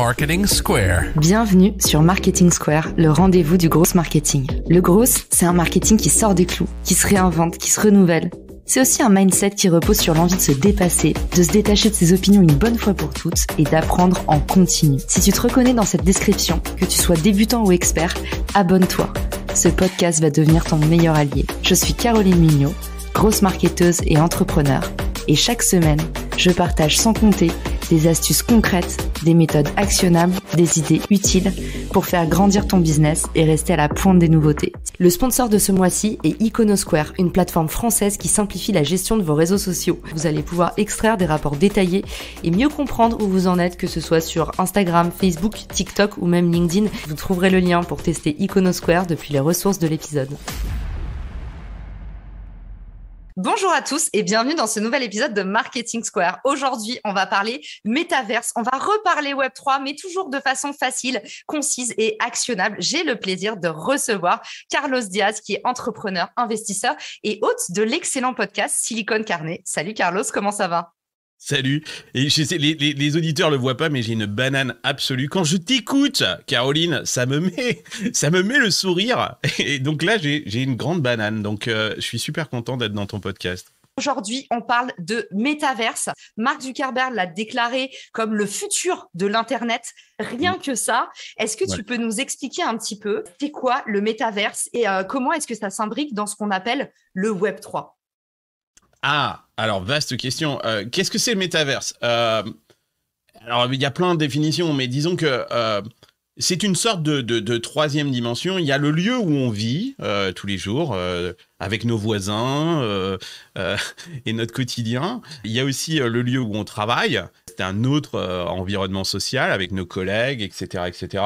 Marketing Square. Bienvenue sur Marketing Square, le rendez-vous du gros marketing. Le gros, c'est un marketing qui sort des clous, qui se réinvente, qui se renouvelle. C'est aussi un mindset qui repose sur l'envie de se dépasser, de se détacher de ses opinions une bonne fois pour toutes et d'apprendre en continu. Si tu te reconnais dans cette description, que tu sois débutant ou expert, abonne-toi. Ce podcast va devenir ton meilleur allié. Je suis Caroline Mignot, grosse marketeuse et entrepreneur. Et chaque semaine, je partage sans compter des astuces concrètes, des méthodes actionnables, des idées utiles pour faire grandir ton business et rester à la pointe des nouveautés. Le sponsor de ce mois-ci est Iconosquare, une plateforme française qui simplifie la gestion de vos réseaux sociaux. Vous allez pouvoir extraire des rapports détaillés et mieux comprendre où vous en êtes, que ce soit sur Instagram, Facebook, TikTok ou même LinkedIn. Vous trouverez le lien pour tester Iconosquare depuis les ressources de l'épisode. Bonjour à tous et bienvenue dans ce nouvel épisode de Marketing Square. Aujourd'hui, on va parler métaverse, on va reparler Web3, mais toujours de façon facile, concise et actionnable. J'ai le plaisir de recevoir Carlos Diaz, qui est entrepreneur, investisseur et hôte de l'excellent podcast Silicon Carnet. Salut Carlos, comment ça va Salut. Et les, auditeurs ne auditeurs le voient pas, mais j'ai une banane absolue. Quand je t'écoute, Caroline, ça me met, ça me met le sourire. Et donc là, j'ai une grande banane. Donc, euh, je suis super content d'être dans ton podcast. Aujourd'hui, on parle de métaverse. Mark Zuckerberg l'a déclaré comme le futur de l'Internet. Rien mm. que ça. Est-ce que tu peux nous expliquer un petit peu c'est quoi le métaverse et euh, comment est-ce que ça s'imbrique dans ce qu'on appelle le Web 3 ah, alors vaste question. Euh, qu'est-ce que c'est le métaverse euh, Alors il y a plein de définitions, mais disons que euh, c'est une sorte de, troisième dimension. Il y a le lieu où on vit tous les jours avec nos voisins et notre quotidien. Il y a aussi le lieu où on travaille. C'est un autre environnement social avec nos collègues, etc., etc.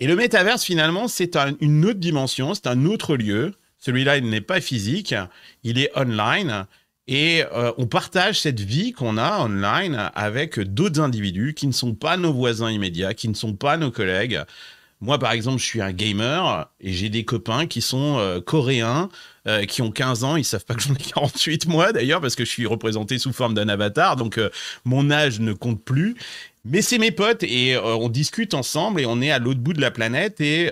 Et le métaverse finalement c'est une autre dimension, c'est un autre lieu. Celui-là, il n'est pas physique, il est online. Et euh, on partage cette vie qu'on a online avec d'autres individus qui ne sont pas nos voisins immédiats, qui ne sont pas nos collègues. Moi, par exemple, je suis un gamer et j'ai des copains qui sont euh, coréens, euh, qui ont 15 ans. Ils savent pas que j'en ai 48, moi, d'ailleurs, parce que je suis représenté sous forme d'un avatar. Donc, mon âge ne compte plus. Mais c'est mes potes et on discute ensemble et on est à l'autre bout de la planète et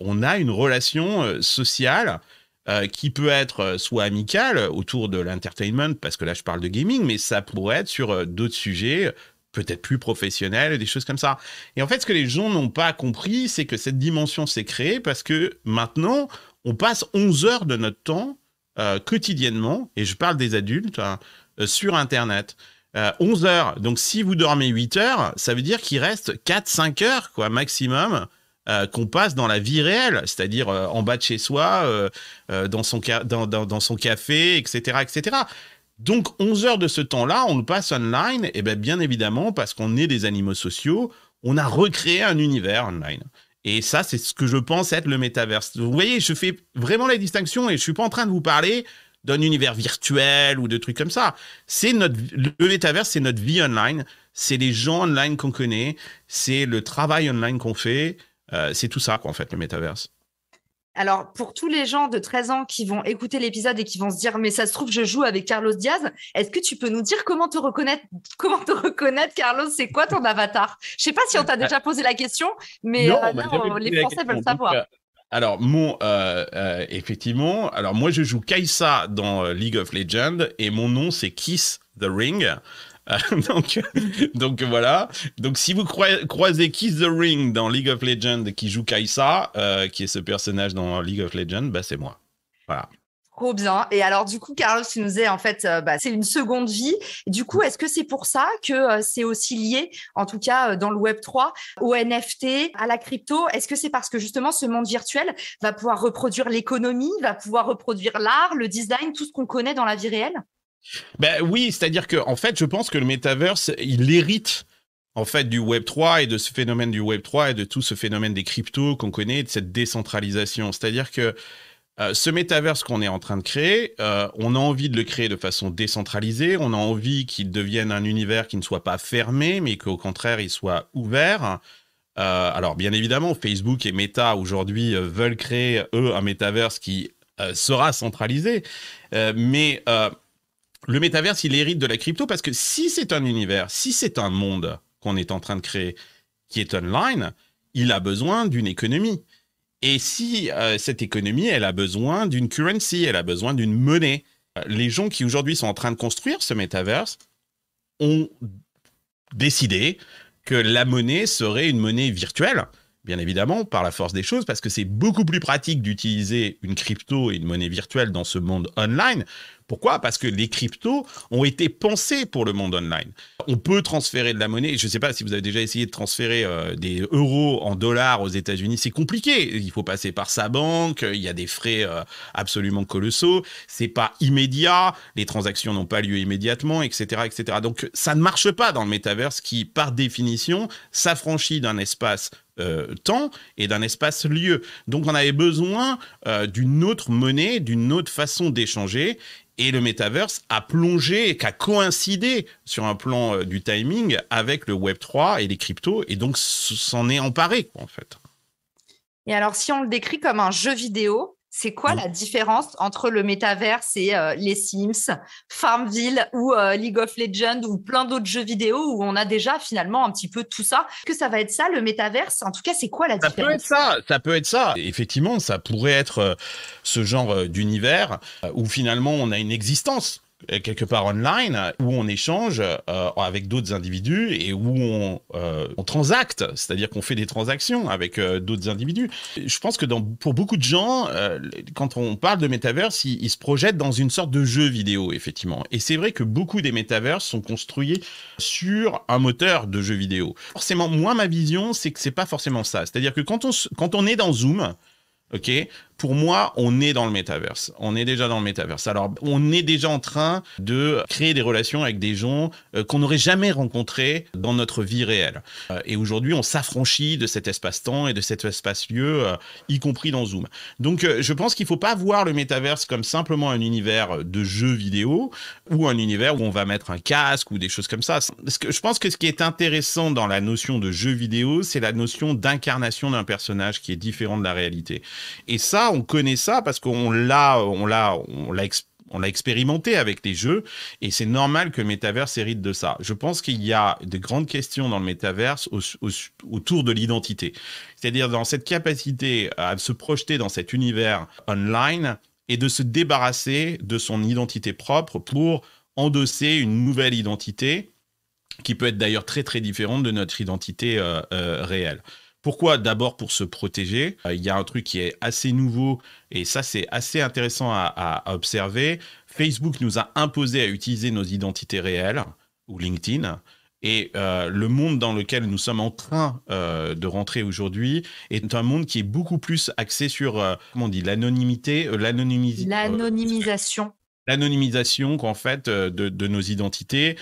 on a une relation sociale euh, qui peut être euh, soit amical autour de l'entertainment, parce que là je parle de gaming, mais ça pourrait être sur euh, d'autres sujets, peut-être plus professionnels, des choses comme ça. Et en fait, ce que les gens n'ont pas compris, c'est que cette dimension s'est créée parce que maintenant, on passe 11 heures de notre temps quotidiennement, et je parle des adultes, hein, sur Internet. 11 heures. Donc si vous dormez 8 heures, ça veut dire qu'il reste 4-5 heures quoi, maximum euh, qu'on passe dans la vie réelle, c'est-à-dire euh, en bas de chez soi, euh, dans, son café, etc., etc. Donc 11 heures de ce temps-là, on le passe online, et ben, bien, évidemment, parce qu'on est des animaux sociaux, on a recréé un univers online. Et ça, c'est ce que je pense être le métaverse. Vous voyez, je fais vraiment la distinction et je suis pas en train de vous parler d'un univers virtuel ou de trucs comme ça. C'est notre le métaverse, c'est notre vie online, c'est les gens online qu'on connaît, c'est le travail online qu'on fait, euh, c'est tout ça, quoi, en fait, le métaverse. Alors, pour tous les gens de 13 ans qui vont écouter l'épisode et qui vont se dire, mais ça se trouve, je joue avec Carlos Diaz, est-ce que tu peux nous dire comment te reconnaître, comment te reconnaître, Carlos C'est quoi ton avatar Je ne sais pas si on t'a déjà posé la question, mais euh, les Français veulent savoir. Euh, alors, mon, effectivement, alors moi je joue Kaisa dans League of Legends et mon nom c'est Kiss the Ring. Euh, donc, voilà. Donc si vous croisez Kiss the Ring dans League of Legends qui joue Kaisa, euh, qui est ce personnage dans League of Legends, bah, c'est moi. Voilà. Trop bien. Et alors, du coup, Carlos, tu nous disais, en fait, euh, bah, c'est une seconde vie. du coup, est-ce que c'est pour ça que c'est aussi lié, en tout cas dans le Web3, au NFT, à la crypto Est-ce que c'est parce que justement, ce monde virtuel va pouvoir reproduire l'économie, va pouvoir reproduire l'art, le design, tout ce qu'on connaît dans la vie réelle ben oui, c'est-à-dire que en fait, je pense que le metaverse, il hérite en fait du Web 3 et de ce phénomène du Web 3 et de tout ce phénomène des cryptos qu'on connaît, de cette décentralisation. C'est-à-dire que euh, ce métaverse qu'on est en train de créer, euh, on a envie de le créer de façon décentralisée, on a envie qu'il devienne un univers qui ne soit pas fermé, mais qu'au contraire, il soit ouvert. Euh, alors, bien évidemment, Facebook et Meta aujourd'hui veulent créer, eux, un métaverse qui sera centralisé, mais le métaverse, il hérite de la crypto parce que si c'est un univers, si c'est un monde qu'on est en train de créer qui est online, il a besoin d'une économie. Et si euh, cette économie, elle a besoin d'une currency, elle a besoin d'une monnaie. Euh, les gens qui aujourd'hui sont en train de construire ce métaverse ont décidé que la monnaie serait une monnaie virtuelle bien évidemment, par la force des choses, parce que c'est beaucoup plus pratique d'utiliser une crypto et une monnaie virtuelle dans ce monde online. Pourquoi Parce que les cryptos ont été pensés pour le monde online. On peut transférer de la monnaie. Je ne sais pas si vous avez déjà essayé de transférer euh, des euros en dollars aux États-Unis. C'est compliqué. Il faut passer par sa banque. Il y a des frais euh, absolument colossaux. C'est pas immédiat. Les transactions n'ont pas lieu immédiatement, etc., etc. Donc ça ne marche pas dans le métaverse qui, par définition, s'affranchit d'un espace euh, temps et d'un espace lieu. Donc on avait besoin euh, d'une autre monnaie, d'une autre façon d'échanger. Et le metaverse a plongé, qu'a coïncidé sur un plan euh, du timing avec le Web 3 et les cryptos, et donc s'en est emparé, en fait. Et alors, si on le décrit comme un jeu vidéo, c'est quoi mmh. la différence entre le métaverse et euh, les Sims, Farmville ou euh, League of Legends ou plein d'autres jeux vidéo où on a déjà finalement un petit peu tout ça Que ça va être ça le métaverse En tout cas, c'est quoi la différence Ça peut être ça, ça peut être ça. Effectivement, ça pourrait être euh, ce genre d'univers où finalement on a une existence euh, quelque part online où on échange euh, avec d'autres individus et où euh, on, transacte, c'est-à-dire qu'on fait des transactions avec d'autres individus. Je pense que dans, pour beaucoup de gens, quand on parle de métaverse, ils, se projettent dans une sorte de jeu vidéo, effectivement. Et c'est vrai que beaucoup des métavers sont construits sur un moteur de jeu vidéo. Forcément, moi, ma vision, c'est que c'est pas forcément ça. C'est-à-dire que quand on, quand on est dans Zoom, ok, pour moi, on est dans le métaverse. On est déjà dans le métaverse. Alors, on est déjà en train de créer des relations avec des gens euh, qu'on n'aurait jamais rencontrés dans notre vie réelle. Euh, et aujourd'hui, on s'affranchit de cet espace-temps et de cet espace-lieu, euh, y compris dans Zoom. Donc, je pense qu'il ne faut pas voir le métaverse comme simplement un univers de jeux vidéo ou un univers où on va mettre un casque ou des choses comme ça. Parce que je pense que ce qui est intéressant dans la notion de jeu vidéo, c'est la notion d'incarnation d'un personnage qui est différent de la réalité. Et ça, on connaît ça parce qu'on l'a, on l'a, l'a expérimenté avec les jeux et c'est normal que le métaverse hérite de ça. Je pense qu'il y a de grandes questions dans le métaverse autour de l'identité. C'est-à-dire dans cette capacité à se projeter dans cet univers online et de se débarrasser de son identité propre pour endosser une nouvelle identité qui peut être d'ailleurs très très différente de notre identité euh, euh, réelle. Pourquoi D'abord pour se protéger. Euh, il y a un truc qui est assez nouveau et ça c'est assez intéressant à, observer. Facebook nous a imposé à utiliser nos identités réelles ou LinkedIn. Et euh, le monde dans lequel nous sommes en train euh, de rentrer aujourd'hui est un monde qui est beaucoup plus axé sur, on dit, l'anonymité, l'anonymisation. L'anonymisation. L'anonymisation, qu'en fait, de, nos identités.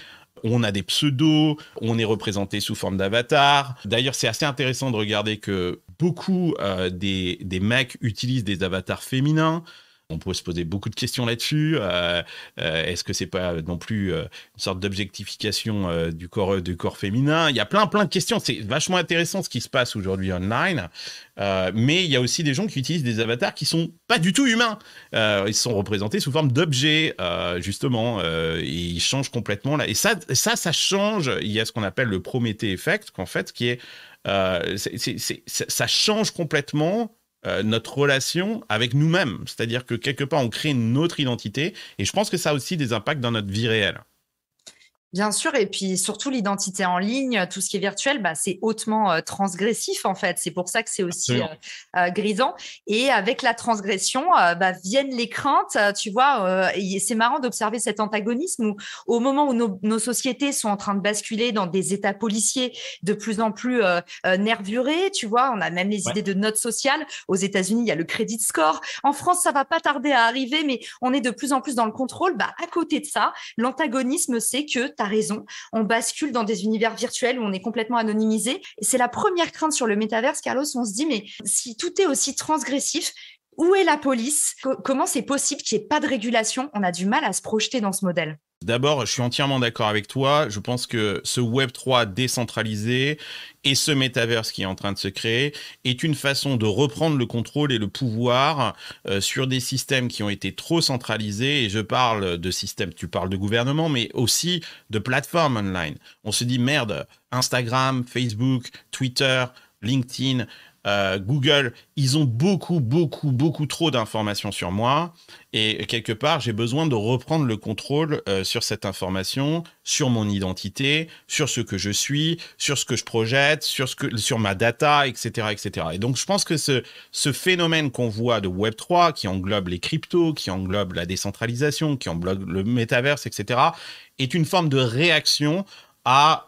On a des pseudos, on est représenté sous forme d'avatar. D'ailleurs, c'est assez intéressant de regarder que beaucoup euh, des, des mecs utilisent des avatars féminins on peut se poser beaucoup de questions là-dessus. Euh, euh, est-ce que c'est pas non plus euh, une sorte d'objectification du corps du corps féminin Il y a plein plein de questions. C'est vachement intéressant ce qui se passe aujourd'hui online, mais il y a aussi des gens qui utilisent des avatars qui sont pas du tout humains. ils sont représentés sous forme d'objets justement. ils changent complètement là. Et ça ça change. Il y a ce qu'on appelle le Prométhée effect qu'en fait qui est, ça change complètement euh, notre relation avec nous-mêmes. C'est-à-dire que quelque part, on crée notre identité. Et je pense que ça a aussi des impacts dans notre vie réelle. Bien sûr, et puis surtout l'identité en ligne, euh, tout ce qui est virtuel, bah, c'est hautement euh, transgressif en fait. C'est pour ça que c'est aussi euh, grisant. Et avec la transgression, bah, viennent les craintes. Tu vois, c'est marrant d'observer cet antagonisme au moment où nos, sociétés sont en train de basculer dans des états policiers de plus en plus nervurés, tu vois, on a même les idées de notes sociales. Aux États-Unis, il y a le crédit score. En France, ça va pas tarder à arriver, mais on est de plus en plus dans le contrôle. Bah, à côté de ça, l'antagonisme, c'est que raison. On bascule dans des univers virtuels où on est complètement anonymisé. Et c'est la première crainte sur le métaverse, Carlos. On se dit, mais si tout est aussi transgressif, où est la police Comment c'est possible qu'il n'y ait pas de régulation On a du mal à se projeter dans ce modèle. D'abord, je suis entièrement d'accord avec toi. Je pense que ce Web 3 décentralisé et ce métaverse qui est en train de se créer est une façon de reprendre le contrôle et le pouvoir euh, sur des systèmes qui ont été trop centralisés. Et je parle de systèmes, tu parles de gouvernement, mais aussi de plateformes online. On se dit merde, Instagram, Facebook, Twitter, LinkedIn, euh, Google, ils ont beaucoup, beaucoup, beaucoup trop d'informations sur moi. Et quelque part, j'ai besoin de reprendre le contrôle euh, sur cette information, sur mon identité, sur ce que je suis, sur ce que je projette, sur, ce sur ma data, etc., etc. Et donc, je pense que ce, phénomène qu'on voit de Web3, qui englobe les cryptos, qui englobe la décentralisation, qui englobe le métaverse, etc., est une forme de réaction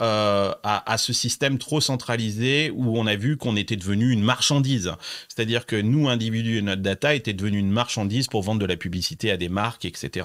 euh, à, à, ce système trop centralisé où on a vu qu'on était devenu une marchandise. C'est-à-dire que nous, individus et notre data était devenus une marchandise pour vendre de la publicité à des marques, etc.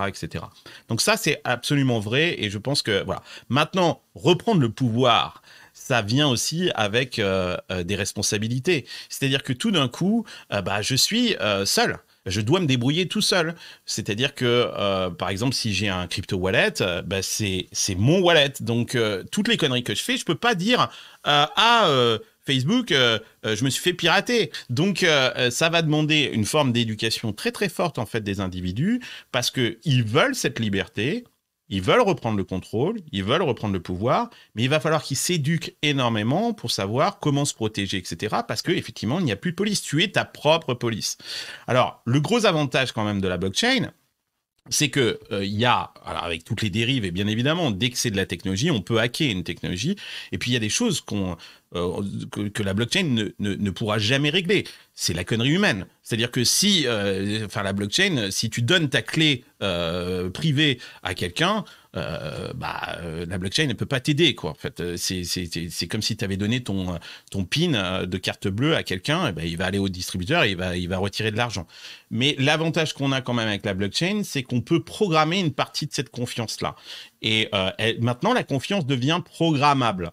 Donc ça, c'est absolument vrai et je pense que voilà. Maintenant, reprendre le pouvoir, ça vient aussi avec euh, euh, des responsabilités. C'est-à-dire que tout d'un coup, bah, je suis seul je dois me débrouiller tout seul. C'est-à-dire que, euh, par exemple, si j'ai un crypto wallet, euh, bah, c'est mon wallet. Donc, euh, toutes les conneries que je fais, je peux pas dire à ah, Facebook, je me suis fait pirater. Donc, ça va demander une forme d'éducation très très forte en fait des individus parce qu'ils veulent cette liberté ils veulent reprendre le contrôle, ils veulent reprendre le pouvoir, mais il va falloir qu'ils s'éduquent énormément pour savoir comment se protéger, etc. Parce qu'effectivement, il n'y a plus de police. Tu es ta propre police. Alors, le gros avantage quand même de la blockchain, c'est que euh, il y a, avec toutes les dérives, et bien évidemment, dès que c'est de la technologie, on peut hacker une technologie, et puis il y a des choses qu'on, euh, que, la blockchain ne, ne, pourra jamais régler. C'est la connerie humaine. C'est-à-dire que si, euh, enfin la blockchain, si tu donnes ta clé privée à quelqu'un, euh, bah, euh, la blockchain ne peut pas t'aider. quoi. En fait, euh, c'est comme si tu avais donné ton, ton PIN de carte bleue à quelqu'un, eh ben, il va aller au distributeur et il va, il va retirer de l'argent. Mais l'avantage qu'on a quand même avec la blockchain, c'est qu'on peut programmer une partie de cette confiance-là. Et maintenant, la confiance devient programmable.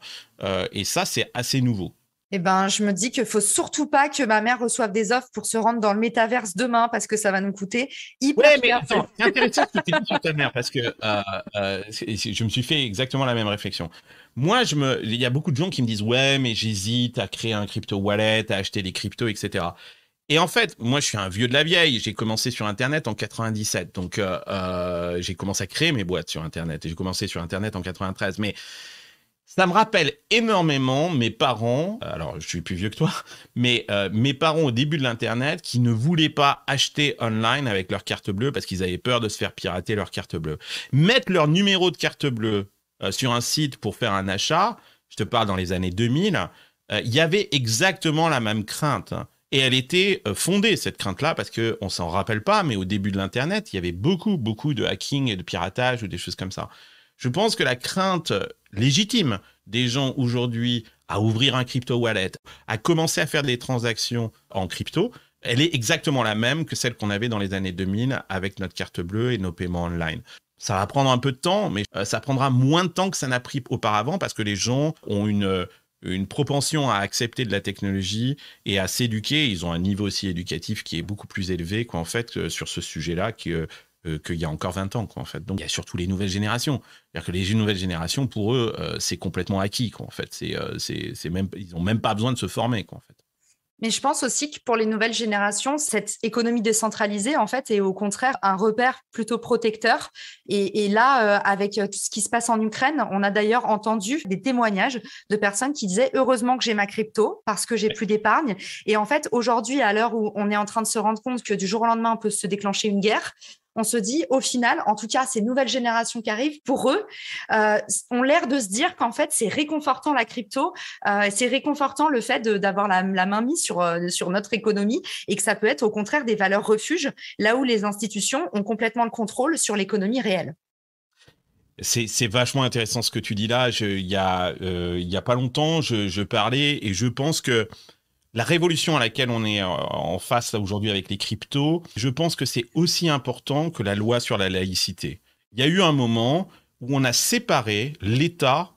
et ça, c'est assez nouveau eh ben, je me dis qu'il faut surtout pas que ma mère reçoive des offres pour se rendre dans le métaverse demain parce que ça va nous coûter hyper ouais, mais C'est intéressant ce que tu sur ta mère parce que euh, euh, je me suis fait exactement la même réflexion. Moi, je me, il y a beaucoup de gens qui me disent ouais, mais j'hésite à créer un crypto wallet, à acheter des cryptos, etc. Et en fait, moi, je suis un vieux de la vieille. J'ai commencé sur Internet en 97, donc euh, j'ai commencé à créer mes boîtes sur Internet et j'ai commencé sur Internet en 93. Mais ça me rappelle énormément mes parents, euh, alors je suis plus vieux que toi, mais euh, mes parents au début de l'Internet qui ne voulaient pas acheter online avec leur carte bleue parce qu'ils avaient peur de se faire pirater leur carte bleue. Mettre leur numéro de carte bleue euh, sur un site pour faire un achat, je te parle dans les années 2000, il y avait exactement la même crainte. Hein. Et elle était fondée, cette crainte-là, parce qu'on ne s'en rappelle pas, mais au début de l'Internet, il y avait beaucoup, beaucoup de hacking et de piratage ou des choses comme ça. Je pense que la crainte légitime des gens aujourd'hui à ouvrir un crypto wallet, à commencer à faire des transactions en crypto, elle est exactement la même que celle qu'on avait dans les années 2000 avec notre carte bleue et nos paiements online. Ça va prendre un peu de temps, mais euh, ça prendra moins de temps que ça n'a pris auparavant parce que les gens ont une, euh, une propension à accepter de la technologie et à s'éduquer. Ils ont un niveau aussi éducatif qui est beaucoup plus élevé qu'en fait euh, sur ce sujet-là que euh, qu'il y a encore 20 ans, quoi, en fait. Donc, il y a surtout les nouvelles générations. C'est-à-dire que les nouvelles générations, pour eux, euh, c'est complètement acquis, quoi, en fait. C'est, euh, c'est, même, ils n'ont même pas besoin de se former, quoi, en fait. Mais je pense aussi que pour les nouvelles générations, cette économie décentralisée, en fait, est au contraire un repère plutôt protecteur. Et, là, avec tout ce qui se passe en Ukraine, on a d'ailleurs entendu des témoignages de personnes qui disaient heureusement que j'ai ma crypto parce que j'ai plus d'épargne. Et en fait, aujourd'hui, à l'heure où on est en train de se rendre compte que du jour au lendemain, on peut se déclencher une guerre, on se dit, au final, en tout cas, ces nouvelles générations qui arrivent, pour eux, euh, ont l'air de se dire qu'en fait, c'est réconfortant la crypto, euh, c'est réconfortant le fait d'avoir la, main mise sur, euh, sur notre économie et que ça peut être au contraire des valeurs refuges, là où les institutions ont complètement le contrôle sur l'économie réelle. C'est vachement intéressant ce que tu dis là. Il y, a, pas longtemps, je parlais et je pense que la révolution à laquelle on est euh, en face aujourd'hui avec les cryptos, je pense que c'est aussi important que la loi sur la laïcité. Il y a eu un moment où on a séparé l'État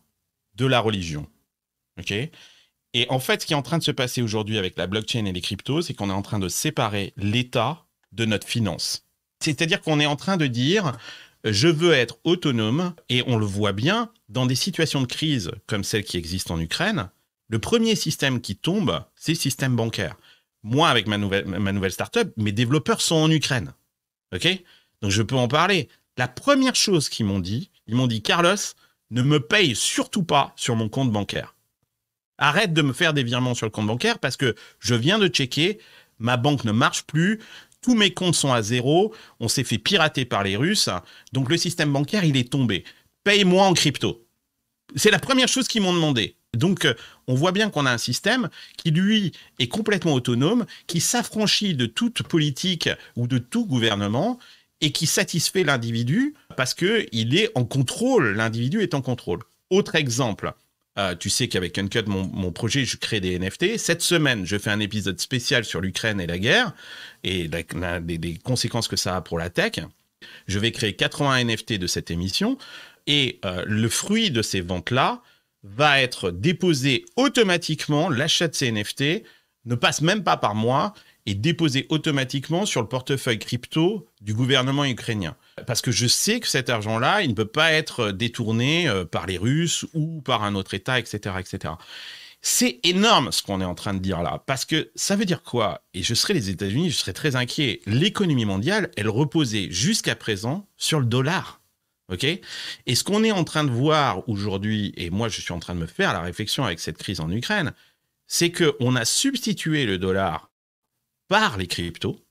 de la religion. OK Et en fait, ce qui est en train de se passer aujourd'hui avec la blockchain et les cryptos, c'est qu'on est en train de séparer l'État de notre finance. C'est-à-dire qu'on est en train de dire je veux être autonome et on le voit bien dans des situations de crise comme celle qui existe en Ukraine, le premier système qui tombe, c'est le système bancaire. Moi, avec ma nouvelle, ma nouvelle startup, mes développeurs sont en Ukraine. OK Donc, je peux en parler. La première chose qu'ils m'ont dit, ils m'ont dit Carlos, ne me paye surtout pas sur mon compte bancaire. Arrête de me faire des virements sur le compte bancaire parce que je viens de checker, ma banque ne marche plus, tous mes comptes sont à zéro, on s'est fait pirater par les Russes, donc le système bancaire, il est tombé. Paye-moi en crypto. C'est la première chose qu'ils m'ont demandé. Donc, euh, on voit bien qu'on a un système qui, lui, est complètement autonome, qui s'affranchit de toute politique ou de tout gouvernement et qui satisfait l'individu parce qu'il est en contrôle, l'individu est en contrôle. Autre exemple, euh, tu sais qu'avec Uncut, mon, projet, je crée des NFT. Cette semaine, je fais un épisode spécial sur l'Ukraine et la guerre et les conséquences que ça a pour la tech. Je vais créer 80 NFT de cette émission et euh, le fruit de ces ventes-là, va être déposé automatiquement, l'achat de ces NFT ne passe même pas par moi et déposé automatiquement sur le portefeuille crypto du gouvernement ukrainien. Parce que je sais que cet argent-là, il ne peut pas être euh, détourné euh, par les Russes ou par un autre État, etc. etc. C'est énorme ce qu'on est en train de dire là, parce que ça veut dire quoi Et je serais les États-Unis, je serais très inquiet. L'économie mondiale, elle reposait jusqu'à présent sur le dollar et ce qu'on est en train de voir aujourd'hui, et moi je suis en train de me faire la réflexion avec cette crise en Ukraine, c'est qu'on a substitué le dollar par les cryptos.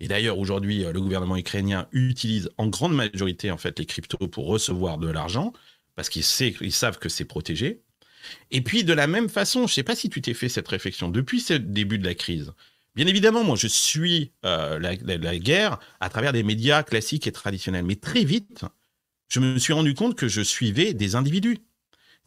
Et d'ailleurs, aujourd'hui, euh, le gouvernement ukrainien utilise en grande majorité en fait les cryptos pour recevoir de l'argent parce qu'ils savent que c'est protégé. Et puis de la même façon, je ne sais pas si tu t'es fait cette réflexion depuis le début de la crise. Bien évidemment, moi, je suis euh, la, guerre à travers des médias classiques et traditionnels, mais très vite, je me suis rendu compte que je suivais des individus.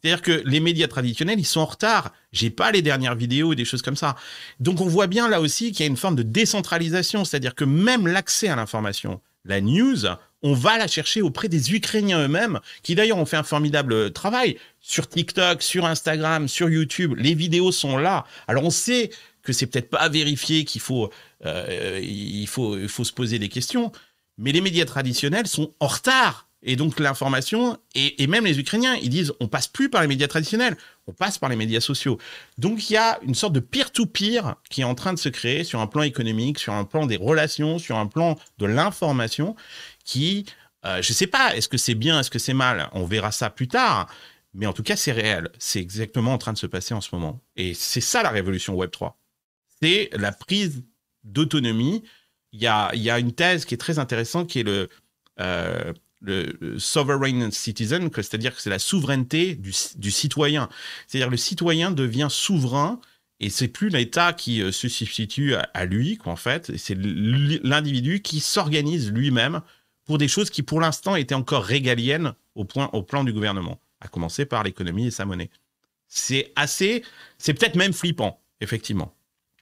C'est-à-dire que les médias traditionnels, ils sont en retard. J'ai pas les dernières vidéos et des choses comme ça. Donc on voit bien là aussi qu'il y a une forme de décentralisation, c'est-à-dire que même l'accès à l'information, la news, on va la chercher auprès des Ukrainiens eux-mêmes, qui d'ailleurs ont fait un formidable euh, travail sur TikTok, sur Instagram, sur YouTube. Les vidéos sont là. Alors on sait que c'est peut-être pas vérifié, qu'il faut, euh, il faut, il faut se poser des questions, mais les médias traditionnels sont en retard et donc l'information, et, même les Ukrainiens, ils disent on passe plus par les médias traditionnels, on passe par les médias sociaux. Donc il y a une sorte de peer-to-peer qui est en train de se créer sur un plan économique, sur un plan des relations, sur un plan de l'information, qui, euh, je ne sais pas, est-ce que c'est bien, est-ce que c'est mal, on verra ça plus tard. Mais en tout cas, c'est réel. C'est exactement en train de se passer en ce moment. Et c'est ça la révolution Web3. C'est la prise d'autonomie. Il y a, y a, une thèse qui est très intéressante qui est le. Euh, le, sovereign citizen, c'est-à-dire que c'est la souveraineté du, citoyen. C'est-à-dire le citoyen devient souverain et c'est plus l'État qui euh, se substitue à, lui, qu'en fait, c'est l'individu qui s'organise lui-même pour des choses qui, pour l'instant, étaient encore régaliennes au, point, au plan du gouvernement, à commencer par l'économie et sa monnaie. C'est assez, c'est peut-être même flippant, effectivement.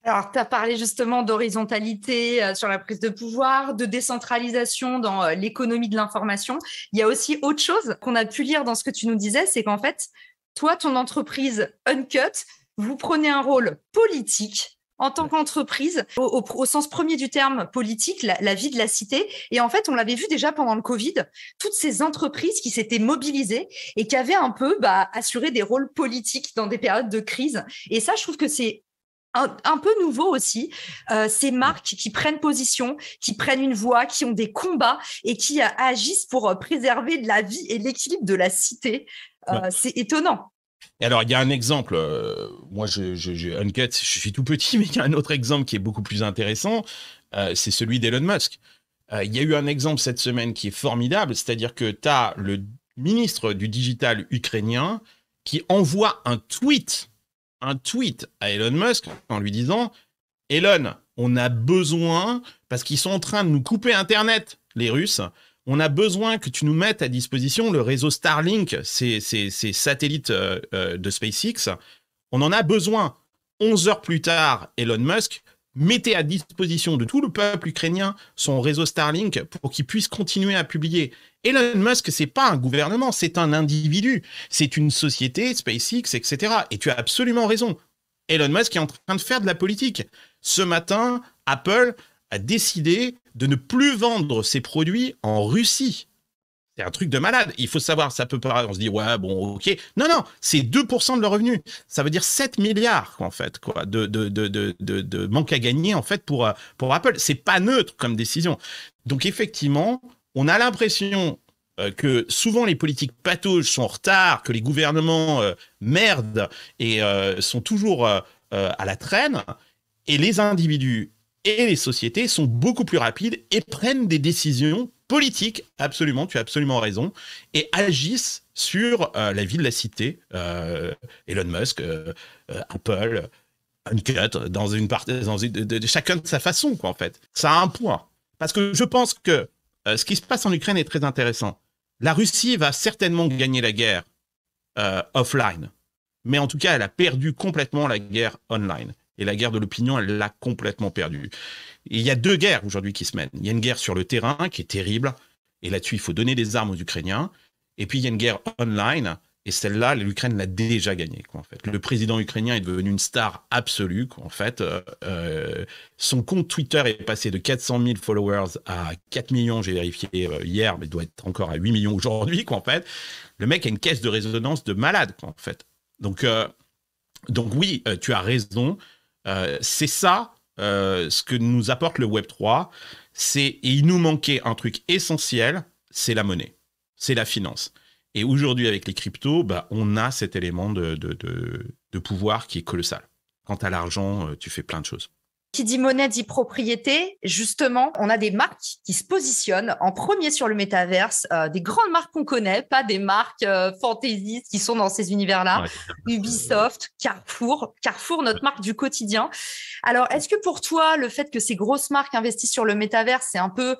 Alors, tu as parlé justement d'horizontalité euh, sur la prise de pouvoir, de décentralisation dans euh, l'économie de l'information. Il y a aussi autre chose qu'on a pu lire dans ce que tu nous disais, c'est qu'en fait, toi, ton entreprise Uncut, vous prenez un rôle politique en tant qu'entreprise, au, au, sens premier du terme politique, la, vie de la cité. Et en fait, on l'avait vu déjà pendant le Covid, toutes ces entreprises qui s'étaient mobilisées et qui avaient un peu bah, assuré des rôles politiques dans des périodes de crise. Et ça, je trouve que c'est un, peu nouveau aussi, euh, ces mm. marques qui prennent position, qui prennent une voix, qui ont des combats et qui euh, agissent pour euh, préserver la vie et l'équilibre de la cité. C'est étonnant. alors, il y a un exemple, moi, je, je, je, je suis tout petit, mais il y a un autre exemple qui est beaucoup plus intéressant, c'est celui d'Elon Musk. Il y a eu un exemple cette semaine qui est formidable, c'est-à-dire que tu as le ministre du digital ukrainien qui envoie un tweet un tweet à Elon Musk en lui disant Elon, on a besoin, parce qu'ils sont en train de nous couper Internet, les Russes, on a besoin que tu nous mettes à disposition le réseau Starlink, ces, satellites euh, euh, de SpaceX. On en a besoin. 11 heures plus tard, Elon Musk mettez à disposition de tout le peuple ukrainien son réseau Starlink pour qu'il puisse continuer à publier. Elon Musk, c'est pas un gouvernement, c'est un individu, c'est une société, SpaceX, etc. Et tu as absolument raison. Elon Musk est en train de faire de la politique. Ce matin, Apple a décidé de ne plus vendre ses produits en Russie. C'est un truc de malade. Il faut savoir, ça peut pas. On se dit, ouais, bon, ok. Non, non, c'est 2% de leur revenu. Ça veut dire 7 milliards, en fait, quoi, de, de, manque à gagner, en fait, pour, euh, pour Apple. C'est pas neutre comme décision. Donc, effectivement, on a l'impression euh, que souvent les politiques patauges sont en retard, que les gouvernements merde euh, merdent et sont toujours à la traîne. Et les individus et les sociétés sont beaucoup plus rapides et prennent des décisions Politique, absolument, tu as absolument raison, et agissent sur euh, la ville de la cité. Euh, Elon Musk, euh, Apple, Uncut, dans une partie, de, chacun de sa façon, quoi, en fait. Ça a un point, Parce que je pense que ce qui se passe en Ukraine est très intéressant. La Russie va certainement gagner la guerre offline, mais en tout cas, elle a perdu complètement la guerre online. Et la guerre de l'opinion, elle l'a complètement perdue. Il y a deux guerres aujourd'hui qui se mènent. Il y a une guerre sur le terrain qui est terrible, et là-dessus, il faut donner des armes aux Ukrainiens. Et puis, il y a une guerre online, et celle-là, l'Ukraine l'a déjà gagnée. en fait. Le président ukrainien est devenu une star absolue. Quoi, en fait, euh, euh, son compte Twitter est passé de 400 000 followers à 4 millions, j'ai vérifié euh, hier, mais doit être encore à 8 millions aujourd'hui. En fait. Le mec a une caisse de résonance de malade. Quoi, en fait. Donc, donc oui, tu as raison. Euh, c'est ça euh, ce que nous apporte le Web 3. C'est il nous manquait un truc essentiel, c'est la monnaie, c'est la finance. Et aujourd'hui avec les cryptos, bah, on a cet élément de, de, de, de pouvoir qui est colossal. Quant à l'argent, euh, tu fais plein de choses. Qui dit monnaie dit propriété. Justement, on a des marques qui se positionnent en premier sur le métaverse, euh, des grandes marques qu'on connaît, pas des marques euh, fantaisistes qui sont dans ces univers-là. Ubisoft, Carrefour, Carrefour, notre marque du quotidien. Alors, est-ce que pour toi, le fait que ces grosses marques investissent sur le métaverse, c'est un peu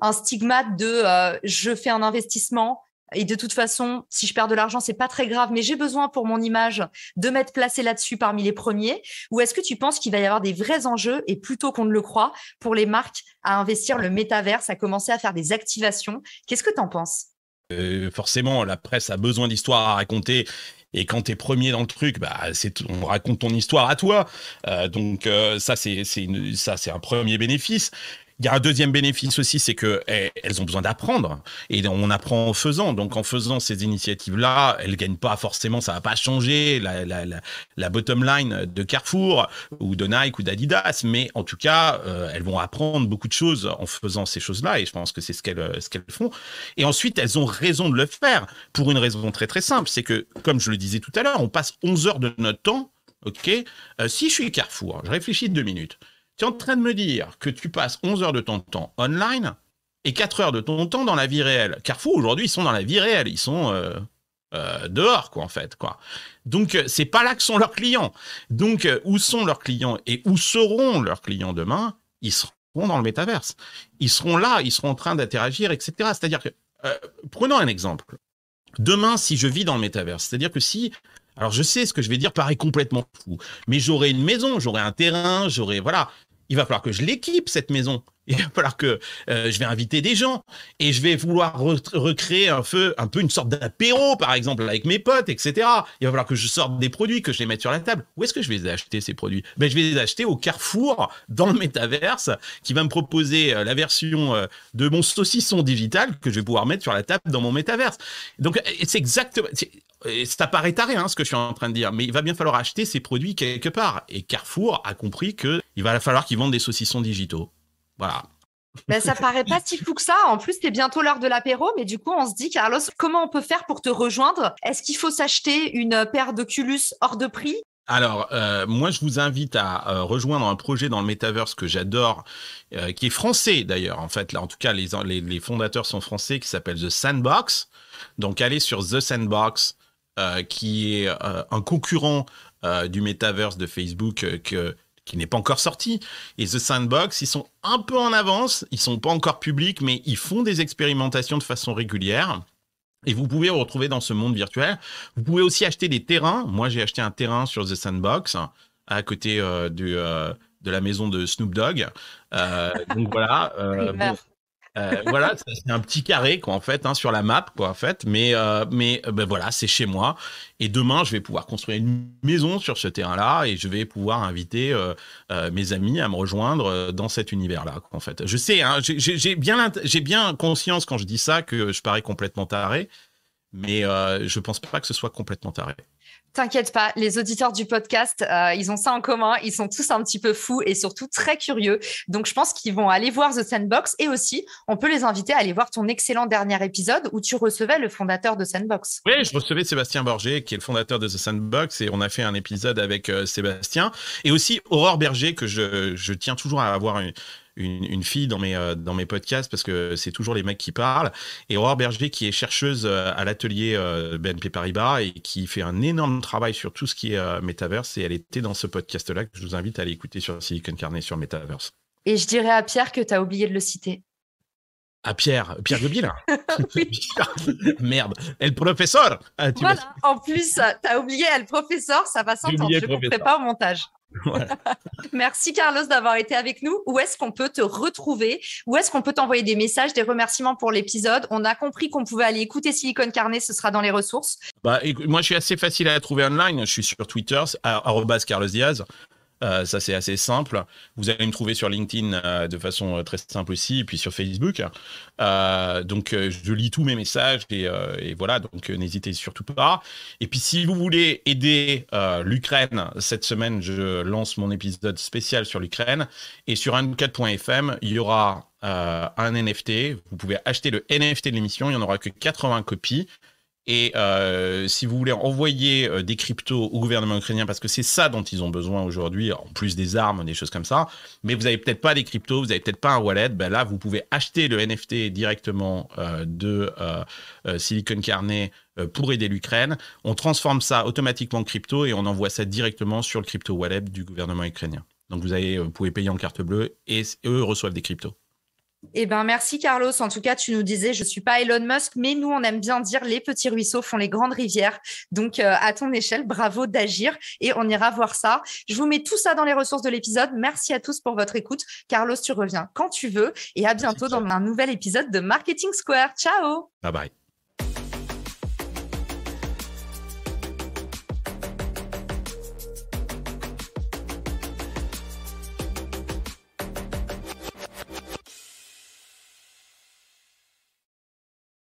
un stigmate de euh, je fais un investissement, et de toute façon, si je perds de l'argent, c'est pas très grave, mais j'ai besoin pour mon image de m'être placé là-dessus parmi les premiers. Ou est-ce que tu penses qu'il va y avoir des vrais enjeux et plutôt qu'on ne le croit pour les marques à investir le métaverse, à commencer à faire des activations Qu'est-ce que tu en penses euh, forcément, la presse a besoin d'histoires à raconter et quand tu es premier dans le truc, bah, on raconte ton histoire à toi. Euh, donc euh, ça, c'est un premier bénéfice. Il y a un deuxième bénéfice aussi, c'est que eh, elles ont besoin d'apprendre et on apprend en faisant. Donc en faisant ces initiatives-là, elles gagnent pas forcément, ça va pas changer la, la, la, bottom line de Carrefour ou de Nike ou d'Adidas, mais en tout cas, euh, elles vont apprendre beaucoup de choses en faisant ces choses-là et je pense que c'est ce qu'elles ce qu'elles font. Et ensuite, elles ont raison de le faire pour une raison très très simple, c'est que comme je le disais tout à l'heure, on passe 11 heures de notre temps, ok euh, Si je suis Carrefour, je réfléchis deux minutes, tu es en train de me dire que tu passes 11 heures de ton temps online et 4 heures de ton temps dans la vie réelle. Carrefour, aujourd'hui, ils sont dans la vie réelle, ils sont... Euh, euh, dehors quoi en fait quoi donc c'est pas là que sont leurs clients donc où sont leurs clients et où seront leurs clients demain ils seront dans le métaverse ils seront là ils seront en train d'interagir etc c'est à dire que prenons un exemple demain si je vis dans le métaverse. C'est-à-dire que si alors je sais ce que je vais dire paraît complètement fou, mais j'aurai une maison, j'aurai un terrain, j'aurai voilà, il va falloir que je l'équipe cette maison. il va falloir que euh, je vais inviter des gens et je vais vouloir recréer un feu, un peu une sorte d'apéro, par exemple, avec mes potes, etc. Il va falloir que je sorte des produits, que je les mette sur la table. Où est-ce que je vais acheter, ces produits ben, Je vais les acheter au Carrefour, dans le métaverse, qui va me proposer euh, la version euh, de mon saucisson digital que je vais pouvoir mettre sur la table dans mon métaverse. Donc, c'est exactement... Ça paraît taré, hein, ce que je suis en train de dire, mais il va bien falloir acheter ces produits quelque part. Et Carrefour a compris qu'il va falloir qu'ils vendent des saucissons digitaux. Voilà. Ben, ça paraît pas si fou que ça. En plus, c'est bientôt l'heure de l'apéro, mais du coup, on se dit, Carlos, comment on peut faire pour te rejoindre Est-ce qu'il faut s'acheter une paire d'Oculus hors de prix alors, euh, moi, je vous invite à euh, rejoindre un projet dans le métaverse que j'adore, euh, qui est français d'ailleurs. En fait, là, en tout cas, les, les fondateurs sont français, qui s'appelle The Sandbox. Donc, allez sur The Sandbox, qui est un concurrent du métaverse de Facebook que qui n'est pas encore sorti. Et The Sandbox, ils sont un peu en avance, ils sont pas encore publics, mais ils font des expérimentations de façon régulière. Et vous pouvez vous retrouver dans ce monde virtuel. Vous pouvez aussi acheter des terrains. Moi, j'ai acheté un terrain sur The Sandbox, à côté euh, du, euh, de la maison de Snoop Dogg. Euh, donc voilà. Euh, voilà, c'est un petit carré quoi en fait hein, sur la map quoi en fait, mais euh, mais euh, ben voilà c'est chez moi et demain je vais pouvoir construire une maison sur ce terrain-là et je vais pouvoir inviter mes amis à me rejoindre dans cet univers-là en fait. Je sais, hein, j'ai, bien j'ai bien conscience quand je dis ça que je parais complètement taré, mais je pense pas que ce soit complètement taré. T'inquiète pas, les auditeurs du podcast, euh, ils ont ça en commun. Ils sont tous un petit peu fous et surtout très curieux. Donc, je pense qu'ils vont aller voir The Sandbox et aussi, on peut les inviter à aller voir ton excellent dernier épisode où tu recevais le fondateur de Sandbox. Oui, je recevais Sébastien Borger, qui est le fondateur de The Sandbox, et on a fait un épisode avec euh, Sébastien et aussi Aurore Berger, que je, je tiens toujours à avoir une, une, fille dans mes, euh, dans mes podcasts parce que c'est toujours les mecs qui parlent. Et Aurore Berger, qui est chercheuse euh, à l'atelier euh, BNP Paribas et qui fait un énorme travail sur tout ce qui est Metaverse. Et elle était dans ce podcast-là que je vous invite à aller écouter sur Silicon Carnet sur Metaverse. Et je dirais à Pierre que tu as oublié de le citer. À Pierre, Pierre là. Merde, elle Professeur ah, en plus, tu as oublié elle Professeur, ça va s'entendre, je ne comprends pas au montage. Merci Carlos d'avoir été avec nous. Où est-ce qu'on peut te retrouver Où est-ce qu'on peut t'envoyer des messages, des remerciements pour l'épisode On a compris qu'on pouvait aller écouter Silicon Carnet, ce sera dans les ressources. Bah, moi, je suis assez facile à trouver online. Je suis sur Twitter, @CarlosDiaz. Euh, ça, c'est assez simple. Vous allez me trouver sur LinkedIn euh, de façon euh, très simple aussi, et puis sur Facebook. donc, je lis tous mes messages et, voilà, donc n'hésitez surtout pas. Et puis, si vous voulez aider l'Ukraine, cette semaine, je lance mon épisode spécial sur l'Ukraine. Et sur 4.fm, il y aura un NFT. Vous pouvez acheter le NFT de l'émission. Il n'y en aura que 80 copies. Et euh, si vous voulez envoyer euh, des cryptos au gouvernement ukrainien, parce que c'est ça dont ils ont besoin aujourd'hui, en plus des armes, des choses comme ça, mais vous n'avez peut-être pas des cryptos, vous n'avez peut-être pas un wallet, ben là, vous pouvez acheter le NFT directement euh, de Silicon Carnet pour aider l'Ukraine. On transforme ça automatiquement en crypto et on envoie ça directement sur le crypto wallet du gouvernement ukrainien. Donc vous, vous pouvez payer en carte bleue et eux reçoivent des cryptos. Eh ben merci Carlos. En tout cas, tu nous disais, je suis pas Elon Musk, mais nous on aime bien dire les petits ruisseaux font les grandes rivières. Donc euh, à ton échelle, bravo d'agir et on ira voir ça. Je vous mets tout ça dans les ressources de l'épisode. Merci à tous pour votre écoute. Carlos, tu reviens quand tu veux et à bientôt dans un nouvel épisode de Marketing Square. Ciao. Bye bye.